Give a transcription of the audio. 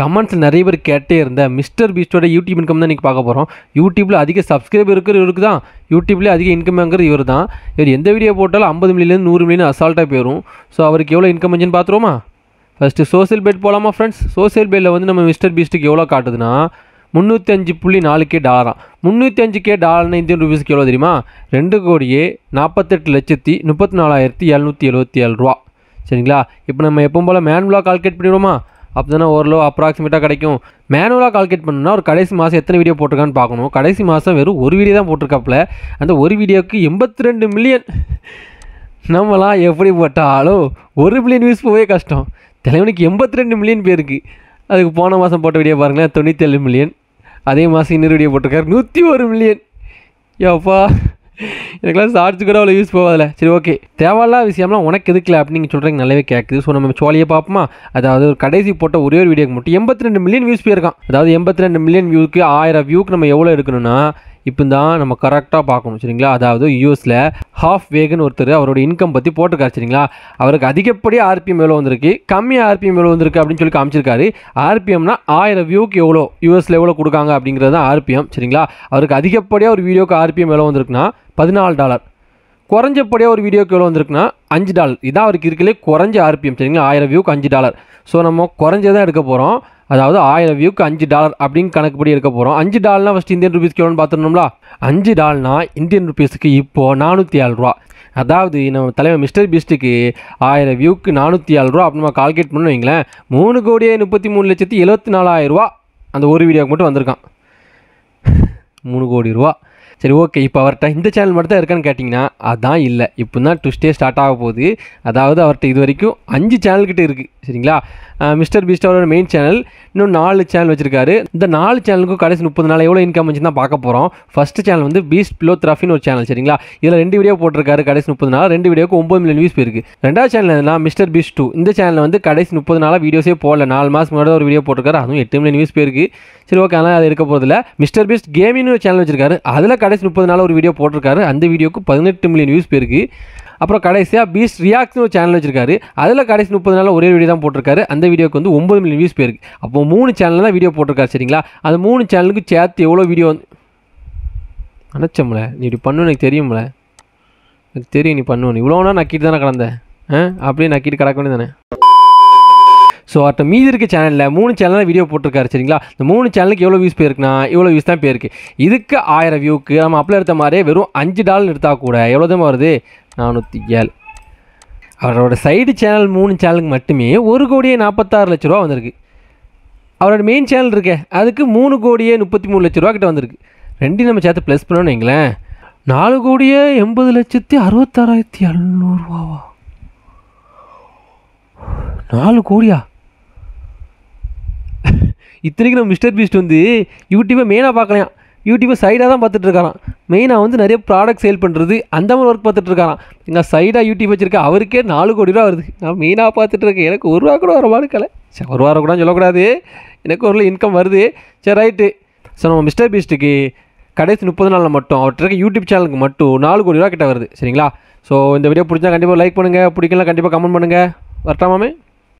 comments நிறைய பேர் கேட்டே இருந்த மிஸ்டர் பீஸ்டோட யூடியூப் இன்கம் தான் நீங்கள் பார்க்க போகிறோம் யூடியூப்பில் அதிக சப்ஸ்கிரைபர் இருக்கிற இவருக்கு தான் யூடியூப்லேயே அதிக இன்கம் வாங்குறது இவர் தான் இவர் எந்த வீடியோ போட்டாலும் ஐம்பது மில்லியன் நூறு மில்லியன் அசால்ட்டாக போயிடும் ஸோ அவருக்கு எவ்வளோ இன்கம் வந்துன்னு பார்த்துருவோமா ஃபஸ்ட்டு சோசியல் பெட் போகலாமா ஃப்ரெண்ட்ஸ் சோசியல் பெட்டில் வந்து நம்ம மிஸ்டர் பீஸ்ட்டுக்கு எவ்வளோ காட்டுதுன்னா முந்நூற்றி அஞ்சு புள்ளி நாலு கே டாலராம் முந்நூற்றி அஞ்சு கே டாலர்னு இந்தியன் ருபீஸ்க்கு எவ்வளோ தெரியுமா ரெண்டு கோடியே நாற்பத்தெட்டு லட்சத்தி முப்பத்தி நாலாயிரத்தி எழுநூற்றி எழுபத்தி ஏழு ரூபா சரிங்களா இப்போ நம்ம எப்போ போல் மேன் கால்குலேட் பண்ணிடுவோமா அப்போ தானே ஓரளவு அப்ராக்சிமேட்டாக கிடைக்கும் மேனுவலாக கால்குலேட் பண்ணணும்னா ஒரு கடைசி மாதம் எத்தனை வீடியோ போட்டிருக்கான்னு பார்க்கணும் கடைசி மாதம் வெறும் ஒரு வீடியோ தான் போட்டிருக்காப்புல அந்த ஒரு வீடியோவுக்கு எண்பத்தி ரெண்டு மில்லியன் நம்மலாம் எப்படி போட்டாலும் ஒரு மில்லியன் வியூஸ் போவே கஷ்டம் தலைவனுக்கு எண்பத்தி ரெண்டு மில்லியன் பேருக்கு அதுக்கு போன மாதம் போட்ட வீடியோ பாருங்களேன் தொண்ணூற்றி ஏழு மில்லியன் அதே மாதம் இன்னொரு வீடியோ போட்டிருக்காரு நூற்றி ஒரு மில்லியன் எப்பா எனக்குலாம் சார்ஜ் கூட அவ்வளோ யூஸ் போகாதில்ல சரி ஓகே தேவையில்லா விஷயம்லாம் உனக்கு எதுக்குல அப்படின்னு சொல்கிறீங்க நல்லாவே கேட்குது ஸோ நம்ம சோழியை பார்ப்போமா அதாவது ஒரு கடைசி போட்ட ஒரே ஒரு வீடியோக்கு மட்டும் எண்பத்தி ரெண்டு மில்லியன் வியூஸ் போயிருக்கான் அதாவது எண்பத்தி ரெண்டு மில்லியன் வியூக்கு ஆயிரம் வியூக்கு நம்ம எவ்வளோ எடுக்கணும்னா இப்போ தான் நம்ம கரெக்டாக பார்க்கணும் சரிங்களா அதாவது யூஎஸில் ஹாஃப் வேகன் ஒருத்தர் அவரோட இன்கம் பற்றி போட்டிருக்காரு சரிங்களா அவருக்கு அதிகப்படி ஆர்பிஎம் எவ்வளோ வந்திருக்கு கம்மி ஆர்பிஎம் எவ்வளோ வந்திருக்கு அப்படின்னு சொல்லி காமிச்சிருக்காரு ஆர்பிஎம்னா ஆயிரம் வியூக்கு எவ்வளோ யூஎஸில் எவ்வளோ கொடுக்காங்க அப்படிங்கிறது தான் ஆர்பிஎம் சரிங்களா அவருக்கு அதிகப்படியாக ஒரு வீடியோக்கு ஆர்பிஎம் எவ்வளோ வந்திருக்குன்னா பதினாலு டாலர் குறைஞ்சப்படியாக ஒரு வீடியோக்கு எவ்வளோ வந்திருக்குன்னா அஞ்சு டாலர் இதான் அவருக்கு இருக்கலே குறைஞ்ச ஆர்பிஎம் சரிங்களா ஆயிரம் வியூக்கு அஞ்சு டாலர் ஸோ நம்ம குறைஞ்சதான் எடுக்க போகிறோம் அதாவது ஆயிரம் வியூக்கு அஞ்சு டாலர் அப்படின்னு கணக்குப்படி இருக்க போகிறோம் அஞ்சு டால்னா ஃபஸ்ட் இந்தியன் ருபீஸ்க்கு எவ்வளோன்னு பார்த்துடணும்ல அஞ்சு டால்னா இந்தியன் ருபீஸுக்கு இப்போது நானூற்றி ஏழு ரூபா அதாவது நம்ம தலைவர் மிஸ்டர் பீஸ்ட்டுக்கு ஆயிரம் வியூக்கு நானூற்றி ஏழு ரூபா அப்படின்னு கால்குலேட் பண்ணி வைங்களேன் மூணு கோடியே முப்பத்தி மூணு லட்சத்தி எழுபத்தி நாலாயிரம் ரூபா அந்த ஒரு வீடியோவுக்கு மட்டும் வந்திருக்கான் மூணு கோடி ரூபா சரி ஓகே இப்போ அவர்கிட்ட இந்த சேனல் மட்டும் தான் இருக்கான்னு கேட்டிங்கன்னா அதான் இல்லை இப்போ தான் ட்விஸ்டே ஸ்டார்ட் ஆக போகுது அதாவது அவர்கிட்ட இது வரைக்கும் அஞ்சு சேனல்கிட்ட இருக்குது சரிங்களா மிஸ்டர் பீஸ்ட் அவரோட மெயின் சேனல் இன்னும் நாலு சேனல் வச்சிருக்காரு இந்த நாலு சேனலுக்கும் கடைசி முப்பது நாள் எவ்வளோ இன்கம் வச்சு தான் பார்க்க போகிறோம் ஃபஸ்ட் சேனல் வந்து பீஸ்ட் பிலோ ஒரு சேனல் சரிங்களா இதில் ரெண்டு வீடியோ போட்டிருக்காரு கடைசி முப்பது நாள் ரெண்டு வீடியோக்கு ஒம்பது மில்லியன் வியூஸ் போயிருக்கு ரெண்டாவது சேனல் என்ன மிஸ்டர் பீஸ்ட் டூ இந்த சேனலில் வந்து கடைசி முப்பது நாளாக வீடியோஸே போடல நாலு மாதம் முன்னாடி ஒரு வீடியோ போட்டிருக்காரு அதுவும் எட்டு மில்லியன் வியூஸ் போயிருக்கு சரி ஓகே ஆனால் அது இருக்க போகிறதில்ல மிஸ்டர் பீஸ்ட் கேமின்னு ஒரு சேனல் வச்சிருக்காரு அதில் கடைசி முப்பது நாள் ஒரு வீடியோ போட்டிருக்காரு அந்த வீடியோக்கு பதினெட்டு மில்லியன் வியூஸ் போயிருக்கு அப்புறம் கடைசியாக பீஸ்ட் ரியாக்ஸ்னு ஒரு சேனல் வச்சிருக்காரு அதில் கடைசி முப்பது நாள் ஒரே வீடியோ தான் போட்டிருக்காரு அந்த வீடியோக்கு வந்து ஒம்பது மில்லியன் வியூஸ் போயிருக்கு அப்போ மூணு சேனல் தான் வீடியோ போட்டிருக்காரு சரிங்களா அந்த மூணு சேனலுக்கு சேர்த்து எவ்வளோ வீடியோ நினச்சோம்ல நீ இப்படி பண்ணு எனக்கு தெரியும்ல எனக்கு தெரியும் நீ பண்ணுவேன் இவ்வளோனா நக்கிட்டு தானே கடந்தேன் ஆ அப்படியே நக்கிட்டு கிடக்க வேண்டியதானே ஸோ அடுத்த மீதி இருக்க சேனலில் மூணு சேனலில் வீடியோ போட்டிருக்காரு சரிங்களா இந்த மூணு சேனலுக்கு எவ்வளோ வியூஸ் போயிருக்குன்னா இவ்வளோ வியூஸ் தான் போயிருக்கு இதுக்கு ஆயிரம் வியூக்கு நம்ம அப்பில் எடுத்த மாதிரியே வெறும் அஞ்சு டாலர் எடுத்தால் கூட எவ்வளோ தான் வருது நானூற்றி ஏழு அவரோட சைடு சேனல் மூணு சேனலுக்கு மட்டுமே ஒரு கோடியே நாற்பத்தாறு லட்ச ரூபா வந்திருக்கு அவரோட மெயின் சேனல் இருக்கே அதுக்கு மூணு கோடியே முப்பத்தி மூணு லட்ச ரூபா கிட்ட வந்திருக்கு ரெண்டையும் நம்ம சேர்த்து ப்ளஸ் பண்ணோன்னு நாலு கோடியே எண்பது லட்சத்தி அறுபத்தாறாயிரத்தி எழுநூறுவாவா நாலு கோடியா இத்தனைக்கு நம்ம மிஸ்டர் பீஸ்ட் வந்து யூடியூப்பை மெயினாக பார்க்கலாம் யூடியூப்பை சைடாக தான் பார்த்துட்ருக்காராம் மெயினாக வந்து நிறைய ப்ராடக்ட் சேல் பண்ணுறது அந்த மாதிரி ஒர்க் பார்த்துட்ருக்காராம் எங்கள் சைடாக யூடியூப் வச்சுருக்கேன் அவருக்கே நாலு கோடி ரூபா வருது நான் மெயினாக பார்த்துட்ருக்கேன் எனக்கு ஒரு ரூபா கூட வர வாழ்க்கலை சரி ஒரு வாரம் கூட சொல்லக்கூடாது எனக்கு ஒரு இன்கம் வருது சரி ரைட்டு ஸோ நம்ம மிஸ்டர் பீஸ்ட்டுக்கு கடைசி முப்பது நாளில் மட்டும் அவர்கிட்ட இருக்க யூடியூப் சேனலுக்கு மட்டும் நாலு கோடி ரூபா கிட்ட வருது சரிங்களா ஸோ இந்த வீடியோ பிடிச்சா கண்டிப்பாக லைக் பண்ணுங்கள் பிடிக்கலாம் கண்டிப்பாக கமெண்ட் பண்ணுங்கள் வரட்டாமே